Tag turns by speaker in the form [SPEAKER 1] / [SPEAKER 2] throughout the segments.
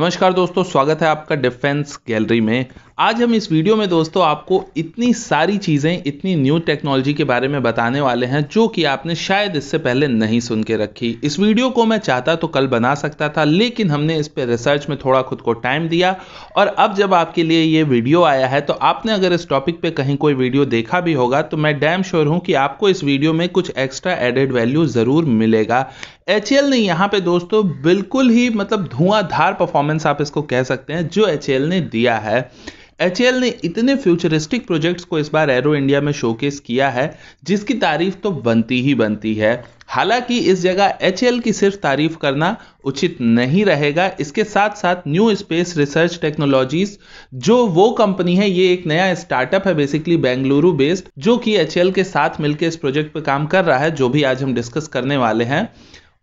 [SPEAKER 1] नमस्कार दोस्तों स्वागत है आपका डिफेंस गैलरी में आज हम इस वीडियो में दोस्तों आपको इतनी सारी चीज़ें इतनी न्यू टेक्नोलॉजी के बारे में बताने वाले हैं जो कि आपने शायद इससे पहले नहीं सुन के रखी इस वीडियो को मैं चाहता तो कल बना सकता था लेकिन हमने इस पर रिसर्च में थोड़ा खुद को टाइम दिया और अब जब आपके लिए ये वीडियो आया है तो आपने अगर इस टॉपिक पर कहीं कोई वीडियो देखा भी होगा तो मैं डैम श्योर हूँ कि आपको इस वीडियो में कुछ एक्स्ट्रा एडेड वैल्यू ज़रूर मिलेगा एच ने यहाँ पे दोस्तों बिल्कुल ही मतलब धुआंधार परफॉर्मेंस आप इसको कह सकते हैं जो एच ने दिया है एच ने इतने फ्यूचरिस्टिक प्रोजेक्ट्स को इस बार एरो इंडिया में शोकेस किया है जिसकी तारीफ तो बनती ही बनती है हालांकि इस जगह एच की सिर्फ तारीफ करना उचित नहीं रहेगा इसके साथ साथ न्यू स्पेस रिसर्च टेक्नोलॉजीज जो वो कंपनी है ये एक नया स्टार्टअप है बेसिकली बेंगलुरु बेस्ड जो कि एच के साथ मिलकर इस प्रोजेक्ट पर काम कर रहा है जो भी आज हम डिस्कस करने वाले हैं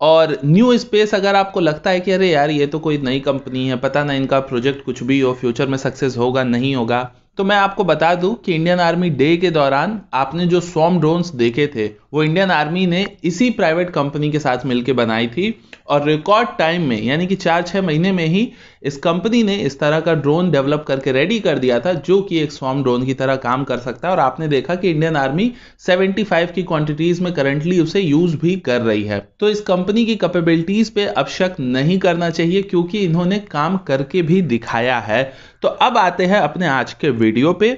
[SPEAKER 1] और न्यू स्पेस अगर आपको लगता है कि अरे यार ये तो कोई नई कंपनी है पता ना इनका प्रोजेक्ट कुछ भी हो फ्यूचर में सक्सेस होगा नहीं होगा तो मैं आपको बता दूं कि इंडियन आर्मी डे के दौरान आपने जो सॉम ड्रोन्स देखे थे वो इंडियन आर्मी ने इसी प्राइवेट कंपनी के साथ मिलकर बनाई थी और रिकॉर्ड टाइम में यानी कि चार छः महीने में ही इस कंपनी ने इस तरह का ड्रोन डेवलप करके रेडी कर दिया था जो कि एक स्वाम ड्रोन की तरह काम कर सकता है और आपने देखा कि इंडियन आर्मी 75 की क्वांटिटीज में करंटली उसे यूज भी कर रही है तो इस कंपनी की कैपेबिलिटीज पे अब शक नहीं करना चाहिए क्योंकि इन्होंने काम करके भी दिखाया है तो अब आते हैं अपने आज के वीडियो पे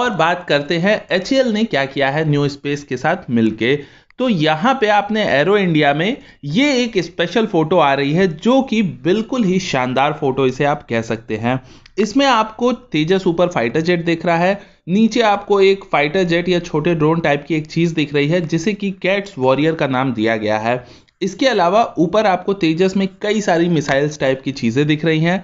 [SPEAKER 1] और बात करते हैं एच ने क्या किया है न्यू स्पेस के साथ मिलके तो यहां पे आपने एरो इंडिया में ये एक स्पेशल फ़ोटो आ रही है जो कि बिल्कुल ही शानदार फ़ोटो इसे आप कह सकते हैं इसमें आपको तेजस ऊपर फाइटर जेट दिख रहा है नीचे आपको एक फाइटर जेट या छोटे ड्रोन टाइप की एक चीज़ दिख रही है जिसे कि कैट्स वॉरियर का नाम दिया गया है इसके अलावा ऊपर आपको तेजस में कई सारी मिसाइल्स टाइप की चीज़ें दिख रही हैं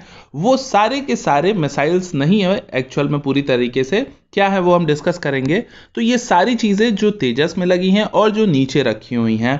[SPEAKER 1] वो सारे के सारे मिसाइल्स नहीं है एक्चुअल में पूरी तरीके से क्या है वो हम डिस्कस करेंगे तो ये सारी चीज़ें जो तेजस में लगी हैं और जो नीचे रखी हुई हैं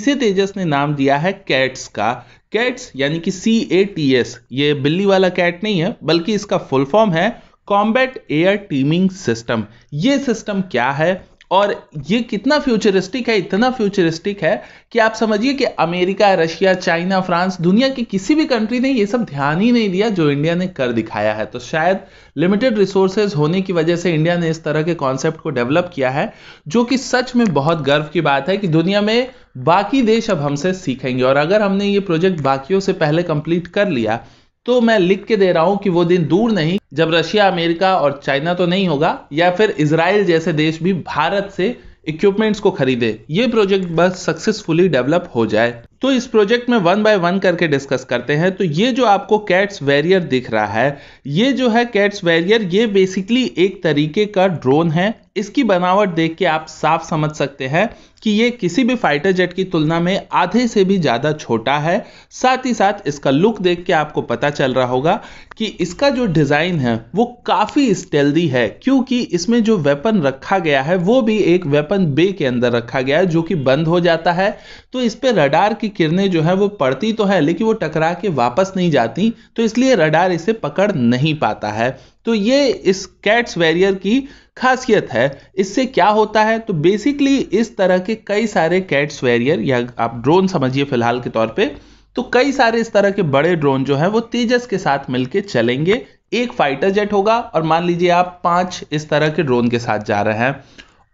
[SPEAKER 1] इसे तेजस ने नाम दिया है कैट्स का कैट्स यानी कि सी ए टी एस ये बिल्ली वाला कैट नहीं है बल्कि इसका फुल फॉर्म है कॉम्बैट एयर टीमिंग सिस्टम ये सिस्टम क्या है और ये कितना फ्यूचरिस्टिक है इतना फ्यूचरिस्टिक है कि आप समझिए कि अमेरिका रशिया चाइना फ्रांस दुनिया की किसी भी कंट्री ने ये सब ध्यान ही नहीं दिया जो इंडिया ने कर दिखाया है तो शायद लिमिटेड रिसोर्सेज होने की वजह से इंडिया ने इस तरह के कॉन्सेप्ट को डेवलप किया है जो कि सच में बहुत गर्व की बात है कि दुनिया में बाकी देश अब हमसे सीखेंगे और अगर हमने ये प्रोजेक्ट बाकियों से पहले कंप्लीट कर लिया तो मैं लिख के दे रहा हूं कि वो दिन दूर नहीं जब रशिया अमेरिका और चाइना तो नहीं होगा या फिर इसराइल जैसे देश भी भारत से इक्विपमेंट्स को खरीदे ये प्रोजेक्ट बस सक्सेसफुली डेवलप हो जाए तो इस प्रोजेक्ट में वन बाय वन करके डिस्कस करते हैं तो ये जो आपको कैट्स वेरियर दिख रहा है ये जो है कैट्स वैरियर ये बेसिकली एक तरीके का ड्रोन है इसकी बनावट देख के आप साफ समझ सकते हैं कि ये किसी भी फाइटर जेट की तुलना में आधे से भी ज़्यादा छोटा है साथ ही साथ इसका लुक देख के आपको पता चल रहा होगा कि इसका जो डिज़ाइन है वो काफ़ी स्टेल्दी है क्योंकि इसमें जो वेपन रखा गया है वो भी एक वेपन बे के अंदर रखा गया है जो कि बंद हो जाता है तो इस पर रडार की की किरणें जो है वो पड़ती तो है लेकिन वो टकरा के वापस नहीं जाती तो इसलिए रडार इसे पकड़ नहीं पाता है तो ये इस कैट्स वैरियर की खासियत है इससे क्या होता है तो बेसिकली इस तरह के कई सारे कैट्स वैरियर या आप ड्रोन समझिए फिलहाल के तौर पर तो कई सारे इस तरह के बड़े ड्रोन जो है वो तेजस के साथ मिलकर चलेंगे एक फाइटर जेट होगा और मान लीजिए आप पांच इस तरह के ड्रोन के साथ जा रहे हैं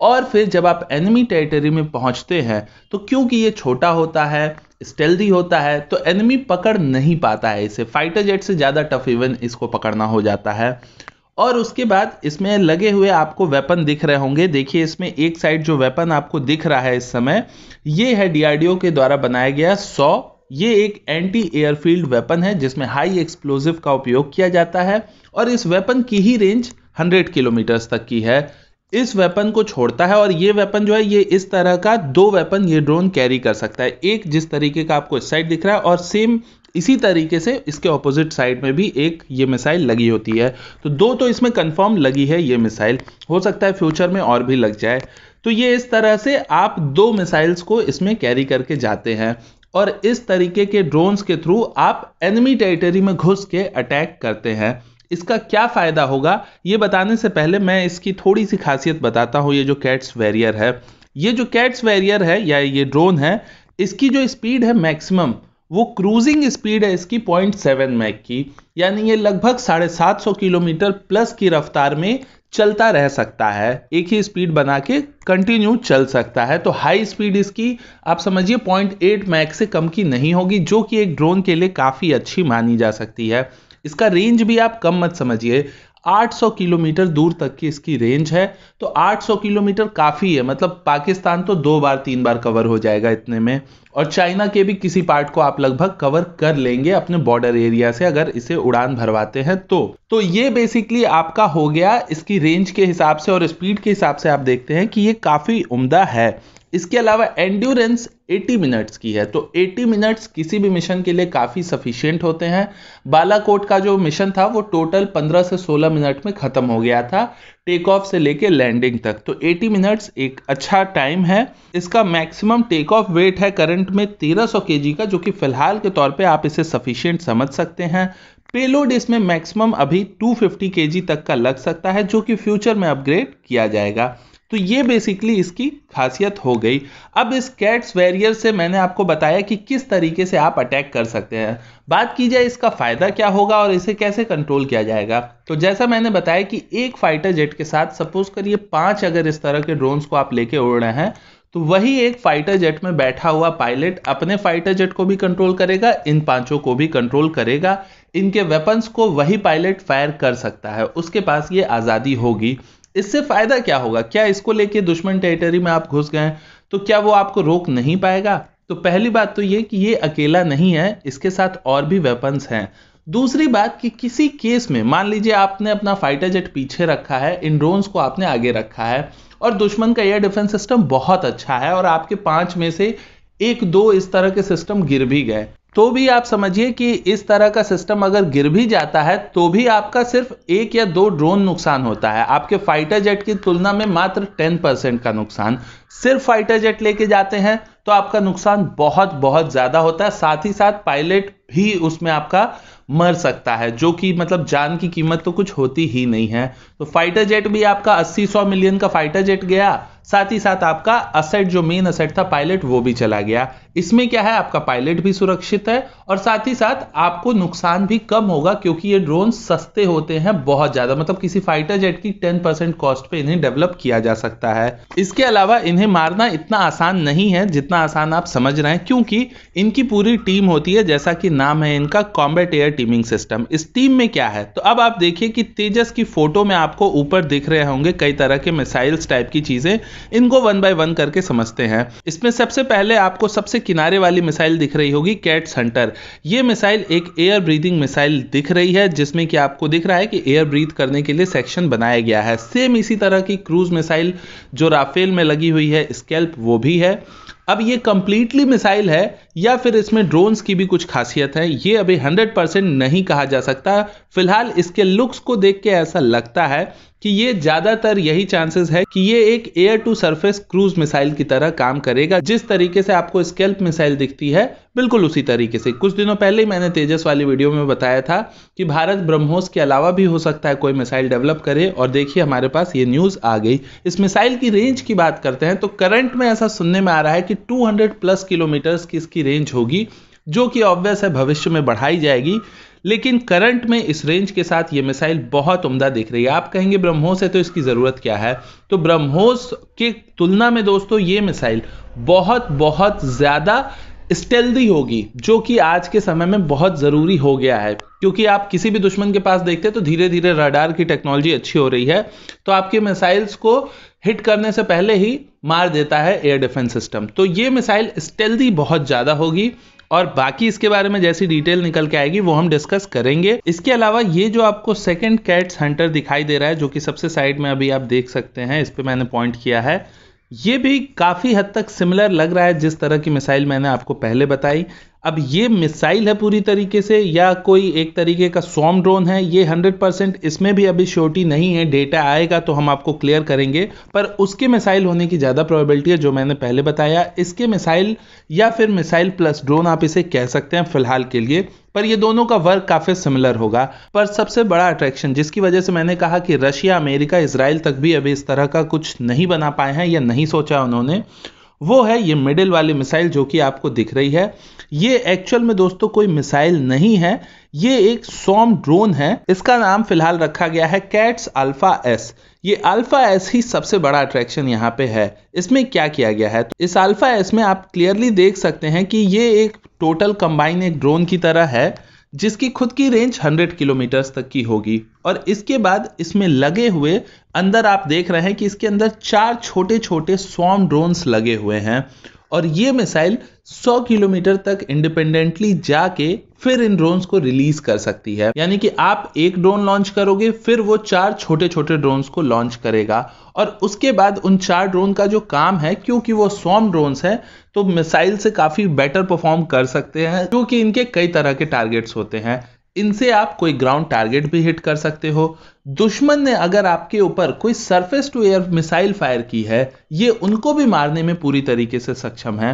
[SPEAKER 1] और फिर जब आप एनिमी टेरिटरी में पहुंचते हैं तो क्योंकि ये छोटा होता है स्टेल्दी होता है तो एनिमी पकड़ नहीं पाता है इसे फाइटर जेट से ज़्यादा टफ इवन इसको पकड़ना हो जाता है और उसके बाद इसमें लगे हुए आपको वेपन दिख रहे होंगे देखिए इसमें एक साइड जो वेपन आपको दिख रहा है इस समय ये है डीआरडीओ के द्वारा बनाया गया सौ ये एक एंटी एयरफील्ड वेपन है जिसमें हाई एक्सप्लोजिव का उपयोग किया जाता है और इस वेपन की ही रेंज 100 किलोमीटर्स तक की है इस वेपन को छोड़ता है और ये वेपन जो है ये इस तरह का दो वेपन ये ड्रोन कैरी कर सकता है एक जिस तरीके का आपको इस साइड दिख रहा है और सेम इसी तरीके से इसके ऑपोजिट साइड में भी एक ये मिसाइल लगी होती है तो दो तो इसमें कंफर्म लगी है ये मिसाइल हो सकता है फ्यूचर में और भी लग जाए तो ये इस तरह से आप दो मिसाइल्स को इसमें कैरी करके जाते हैं और इस तरीके के ड्रोन्स के थ्रू आप एनिमी टेरिटरी में घुस के अटैक करते हैं इसका क्या फ़ायदा होगा ये बताने से पहले मैं इसकी थोड़ी सी खासियत बताता हूँ ये जो कैट्स वेरियर है ये जो कैट्स वेरियर है या ये ड्रोन है इसकी जो स्पीड है मैक्सिमम वो क्रूजिंग स्पीड है इसकी पॉइंट सेवन मैक की यानी ये लगभग साढ़े सात सौ किलोमीटर प्लस की रफ्तार में चलता रह सकता है एक ही स्पीड बना के कंटिन्यू चल सकता है तो हाई स्पीड इसकी आप समझिए पॉइंट एट मैक से कम की नहीं होगी जो कि एक ड्रोन के लिए काफ़ी अच्छी मानी जा सकती है इसका रेंज भी आप कम मत समझिए 800 किलोमीटर दूर तक की इसकी रेंज है तो 800 किलोमीटर काफ़ी है मतलब पाकिस्तान तो दो बार तीन बार कवर हो जाएगा इतने में और चाइना के भी किसी पार्ट को आप लगभग कवर कर लेंगे अपने बॉर्डर एरिया से अगर इसे उड़ान भरवाते हैं तो तो ये बेसिकली आपका हो गया इसकी रेंज के हिसाब से और स्पीड के हिसाब से आप देखते हैं कि ये काफ़ी उम्दा है इसके अलावा एंड्योरेंस 80 मिनट्स की है तो 80 मिनट्स किसी भी मिशन के लिए काफ़ी सफिशियंट होते हैं बालाकोट का जो मिशन था वो टोटल 15 से 16 मिनट में ख़त्म हो गया था टेक ऑफ से लेके लैंडिंग तक तो 80 मिनट्स एक अच्छा टाइम है इसका मैक्सिमम टेक ऑफ वेट है करंट में 1300 सौ का जो कि फ़िलहाल के तौर पर आप इसे सफिशियंट समझ सकते हैं पेलोड इसमें मैक्सिमम अभी 250 फिफ्टी तक का लग सकता है जो कि फ्यूचर में अपग्रेड किया जाएगा तो ये बेसिकली इसकी खासियत हो गई अब इस कैट्स वेरियर से मैंने आपको बताया कि किस तरीके से आप अटैक कर सकते हैं बात की जाए इसका फ़ायदा क्या होगा और इसे कैसे कंट्रोल किया जाएगा तो जैसा मैंने बताया कि एक फाइटर जेट के साथ सपोज करिए पांच अगर इस तरह के ड्रोन्स को आप लेके उड़ रहे हैं तो वही एक फाइटर जेट में बैठा हुआ पायलट अपने फाइटर जेट को भी कंट्रोल करेगा इन पांचों को भी कंट्रोल करेगा इनके वेपन्स को वही पायलट फायर कर सकता है उसके पास ये आज़ादी होगी इससे फायदा क्या होगा क्या इसको लेके दुश्मन टेरिटरी में आप घुस गए तो क्या वो आपको रोक नहीं पाएगा तो पहली बात तो ये कि ये अकेला नहीं है इसके साथ और भी वेपन्स हैं दूसरी बात कि किसी केस में मान लीजिए आपने अपना फाइटर जेट पीछे रखा है इन ड्रोन्स को आपने आगे रखा है और दुश्मन का एयर डिफेंस सिस्टम बहुत अच्छा है और आपके पांच में से एक दो इस तरह के सिस्टम गिर भी गए तो भी आप समझिए कि इस तरह का सिस्टम अगर गिर भी जाता है तो भी आपका सिर्फ एक या दो ड्रोन नुकसान होता है आपके फाइटर जेट की तुलना में मात्र टेन परसेंट का नुकसान सिर्फ फाइटर जेट लेके जाते हैं तो आपका नुकसान बहुत बहुत ज़्यादा होता है साथ ही साथ पायलट भी उसमें आपका मर सकता है जो कि मतलब जान की कीमत तो कुछ होती ही नहीं है तो फाइटर जेट भी आपका 80-100 मिलियन का फाइटर जेट गया साथ ही साथ आपका असेट जो मेन असेट था पायलट वो भी चला गया इसमें क्या है आपका पायलट भी सुरक्षित है और साथ ही साथ आपको नुकसान भी कम होगा क्योंकि ये ड्रोन सस्ते होते हैं बहुत ज्यादा मतलब किसी फाइटर जेट की 10 परसेंट कॉस्ट पे इन्हें डेवलप किया जा सकता है इसके अलावा इन्हें मारना इतना आसान नहीं है जितना आसान आप समझ रहे हैं क्योंकि इनकी पूरी टीम होती है जैसा कि नाम है इनका कॉम्बेट एयर टीमिंग सिस्टम इस टीम में क्या है तो अब आप देखिए कि तेजस की फोटो में आपको ऊपर दिख रहे होंगे कई तरह के मिसाइल्स टाइप की चीजें इनको वन बाय वन करके समझते हैं इसमें सबसे पहले आपको सबसे किनारे वाली मिसाइल दिख रही होगी कैट्स हंटर ये मिसाइल एक एयर ब्रीदिंग मिसाइल दिख रही है जिसमें कि आपको दिख रहा है कि एयर ब्रीथ करने के लिए सेक्शन बनाया गया है सेम इसी तरह की क्रूज मिसाइल जो राफेल में लगी हुई है स्केल्प वो भी है अब ये कम्प्लीटली मिसाइल है या फिर इसमें ड्रोन्स की भी कुछ खासियत है ये अभी 100 नहीं कहा जा सकता फिलहाल इसके लुक्स को देख के ऐसा लगता है कि ये ज्यादातर यही चांसेस है कि ये एक air to surface cruise missile की तरह काम करेगा जिस तरीके से आपको स्केल्प मिसाइल दिखती है बिल्कुल उसी तरीके से कुछ दिनों पहले ही मैंने तेजस वाली वीडियो में बताया था कि भारत ब्रह्मोस के अलावा भी हो सकता है कोई मिसाइल डेवलप करे और देखिए हमारे पास ये न्यूज आ गई इस मिसाइल की रेंज की बात करते हैं तो करंट में ऐसा सुनने में आ रहा है कि 200 प्लस किलोमीटर्स की इसकी रेंज होगी जो कि ऑब्वियस है भविष्य में बढ़ाई जाएगी लेकिन करंट में इस रेंज के साथ ये मिसाइल बहुत उम्दा दिख रही है आप कहेंगे ब्रह्मोस है तो इसकी ज़रूरत क्या है तो ब्रह्मोस की तुलना में दोस्तों ये मिसाइल बहुत बहुत ज़्यादा स्टेल्दी होगी जो कि आज के समय में बहुत ज़रूरी हो गया है क्योंकि आप किसी भी दुश्मन के पास देखते हैं तो धीरे धीरे रडार की टेक्नोलॉजी अच्छी हो रही है तो आपके मिसाइल्स को हिट करने से पहले ही मार देता है एयर डिफेंस सिस्टम तो ये मिसाइल स्टेल्दी बहुत ज़्यादा होगी और बाकी इसके बारे में जैसी डिटेल निकल के आएगी वो हम डिस्कस करेंगे इसके अलावा ये जो आपको सेकेंड कैट्स हंटर दिखाई दे रहा है जो कि सबसे साइड में अभी आप देख सकते हैं इस पर मैंने पॉइंट किया है ये भी काफ़ी हद तक सिमिलर लग रहा है जिस तरह की मिसाइल मैंने आपको पहले बताई अब ये मिसाइल है पूरी तरीके से या कोई एक तरीके का सॉम ड्रोन है ये 100 परसेंट इसमें भी अभी श्योरिटी नहीं है डेटा आएगा तो हम आपको क्लियर करेंगे पर उसके मिसाइल होने की ज़्यादा प्रोबेबिलिटी है जो मैंने पहले बताया इसके मिसाइल या फिर मिसाइल प्लस ड्रोन आप इसे कह सकते हैं फिलहाल के लिए पर ये दोनों का वर्क काफ़ी सिमिलर होगा पर सबसे बड़ा अट्रैक्शन जिसकी वजह से मैंने कहा कि रशिया अमेरिका इसराइल तक भी अभी इस तरह का कुछ नहीं बना पाए हैं या नहीं सोचा उन्होंने वो है ये मिडिल वाली मिसाइल जो कि आपको दिख रही है ये एक्चुअल में दोस्तों कोई मिसाइल नहीं है ये एक सॉम ड्रोन है इसका नाम फिलहाल रखा गया है कैट्स अल्फा एस ये अल्फा एस ही सबसे बड़ा अट्रैक्शन यहाँ पे है इसमें क्या किया गया है तो इस अल्फा एस में आप क्लियरली देख सकते हैं कि ये एक टोटल कंबाइन एक ड्रोन की तरह है जिसकी खुद की रेंज 100 किलोमीटर तक की होगी और इसके बाद इसमें लगे हुए अंदर आप देख रहे हैं कि इसके अंदर चार छोटे छोटे स्वाम ड्रोन्स लगे हुए हैं और ये मिसाइल 100 किलोमीटर तक इंडिपेंडेंटली जाके फिर इन ड्रोन्स को रिलीज कर सकती है यानी कि आप एक ड्रोन लॉन्च करोगे फिर वो चार छोटे छोटे ड्रोन्स को लॉन्च करेगा और उसके बाद उन चार ड्रोन का जो काम है क्योंकि वो सॉम ड्रोन्स है तो मिसाइल से काफ़ी बेटर परफॉर्म कर सकते हैं क्योंकि इनके कई तरह के टारगेट्स होते हैं इनसे आप कोई ग्राउंड टारगेट भी हिट कर सकते हो दुश्मन ने अगर आपके ऊपर कोई surface to air missile fire की है ये उनको भी मारने में पूरी तरीके से सक्षम है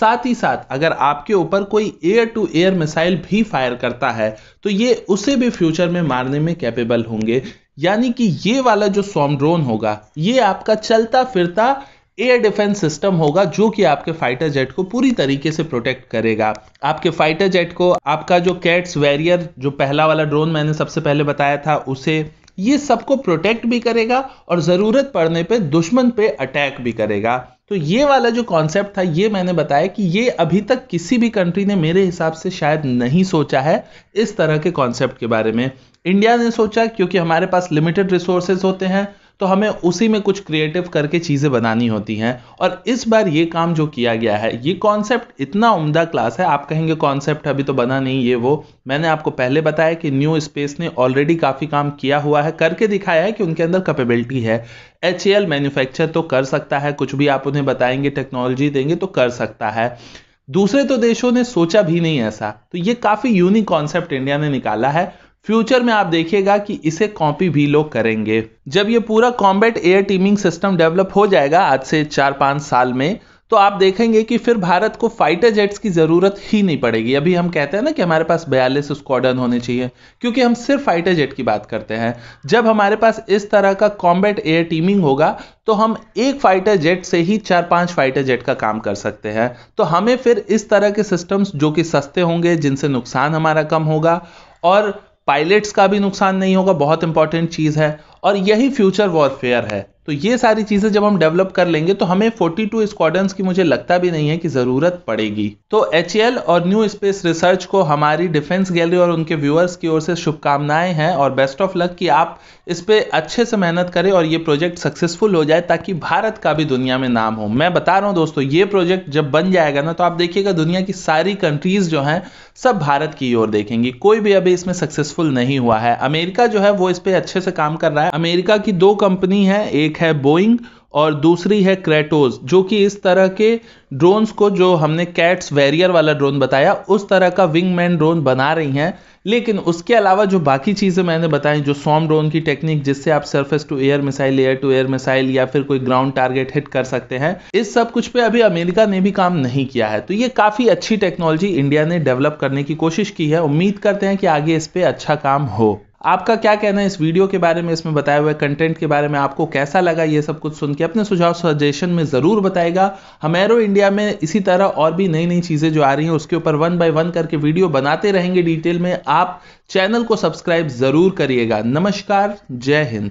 [SPEAKER 1] साथ ही साथ अगर आपके ऊपर कोई एयर टू एयर मिसाइल भी फायर करता है तो ये उसे भी फ्यूचर में मारने में कैपेबल होंगे यानी कि ये वाला जो सॉम ड्रोन होगा ये आपका चलता फिरता एयर डिफेंस सिस्टम होगा जो कि आपके फाइटर जेट को पूरी तरीके से प्रोटेक्ट करेगा आपके फाइटर जेट को आपका जो कैट्स वैरियर जो पहला वाला ड्रोन मैंने सबसे पहले बताया था उसे ये सबको प्रोटेक्ट भी करेगा और ज़रूरत पड़ने पे दुश्मन पे अटैक भी करेगा तो ये वाला जो कॉन्सेप्ट था ये मैंने बताया कि ये अभी तक किसी भी कंट्री ने मेरे हिसाब से शायद नहीं सोचा है इस तरह के कॉन्सेप्ट के बारे में इंडिया ने सोचा क्योंकि हमारे पास लिमिटेड रिसोर्सेज होते हैं तो हमें उसी में कुछ क्रिएटिव करके चीज़ें बनानी होती हैं और इस बार ये काम जो किया गया है ये कॉन्सेप्ट इतना उम्दा क्लास है आप कहेंगे कॉन्सेप्ट अभी तो बना नहीं ये वो मैंने आपको पहले बताया कि न्यू स्पेस ने ऑलरेडी काफ़ी काम किया हुआ है करके दिखाया है कि उनके अंदर कैपेबिलिटी है एच ए मैन्युफैक्चर तो कर सकता है कुछ भी आप उन्हें बताएंगे टेक्नोलॉजी देंगे तो कर सकता है दूसरे तो देशों ने सोचा भी नहीं ऐसा तो ये काफ़ी यूनिक कॉन्सेप्ट इंडिया ने निकाला है फ्यूचर में आप देखिएगा कि इसे कॉपी भी लोग करेंगे जब ये पूरा combat air teaming system develop हो जाएगा आज से चार पांच साल में तो आप देखेंगे कि फिर भारत को फाइटर जेट्स की ज़रूरत ही नहीं पड़ेगी अभी हम कहते हैं ना कि हमारे पास बयालीस स्क्वाडन होने चाहिए क्योंकि हम सिर्फ फाइटर जेट की बात करते हैं जब हमारे पास इस तरह का कॉम्बेट एयर टीमिंग होगा तो हम एक फाइटर जेट से ही चार पांच फाइटर जेट का काम कर सकते हैं तो हमें फिर इस तरह के सिस्टम्स जो कि सस्ते होंगे जिनसे नुकसान हमारा कम होगा और पायलट्स का भी नुकसान नहीं होगा बहुत इंपॉर्टेंट चीज़ है और यही फ्यूचर वॉरफेयर है तो ये सारी चीज़ें जब हम डेवलप कर लेंगे तो हमें 42 टू स्क्वाडन्स की मुझे लगता भी नहीं है कि ज़रूरत पड़ेगी तो एच और न्यू स्पेस रिसर्च को हमारी डिफेंस गैलरी और उनके व्यूअर्स की ओर से शुभकामनाएं हैं और बेस्ट ऑफ लक कि आप इस पर अच्छे से मेहनत करें और ये प्रोजेक्ट सक्सेसफुल हो जाए ताकि भारत का भी दुनिया में नाम हो मैं बता रहा हूँ दोस्तों ये प्रोजेक्ट जब बन जाएगा ना तो आप देखिएगा दुनिया की सारी कंट्रीज़ जो हैं सब भारत की ओर देखेंगी कोई भी अभी इसमें सक्सेसफुल नहीं हुआ है अमेरिका जो है वो इस पर अच्छे से काम कर रहा है अमेरिका की दो कंपनी है एक एक है बोइंग और दूसरी है क्रेटोज जो कि इस तरह के ड्रोन्स को जो हमने कैट्स वैरियर वाला ड्रोन बताया उस तरह का विंगमैन ड्रोन बना रही हैं लेकिन उसके अलावा जो बाकी चीज़ें मैंने बताई जो सॉम ड्रोन की टेक्निक जिससे आप surface to air missile air to air missile या फिर कोई ग्राउंड टारगेट हिट कर सकते हैं इस सब कुछ पे अभी अमेरिका ने भी काम नहीं किया है तो ये काफ़ी अच्छी टेक्नोलॉजी इंडिया ने डेवलप करने की कोशिश की है उम्मीद करते हैं कि आगे इस पर अच्छा काम हो आपका क्या कहना है इस वीडियो के बारे में इसमें बताए हुए कंटेंट के बारे में आपको कैसा लगा ये सब कुछ सुन के अपने सुझाव सजेशन में ज़रूर बताएगा हम एरो इंडिया में इसी तरह और भी नई नई चीज़ें जो आ रही हैं उसके ऊपर वन बाय वन करके वीडियो बनाते रहेंगे डिटेल में आप चैनल को सब्सक्राइब ज़रूर करिएगा नमस्कार जय हिंद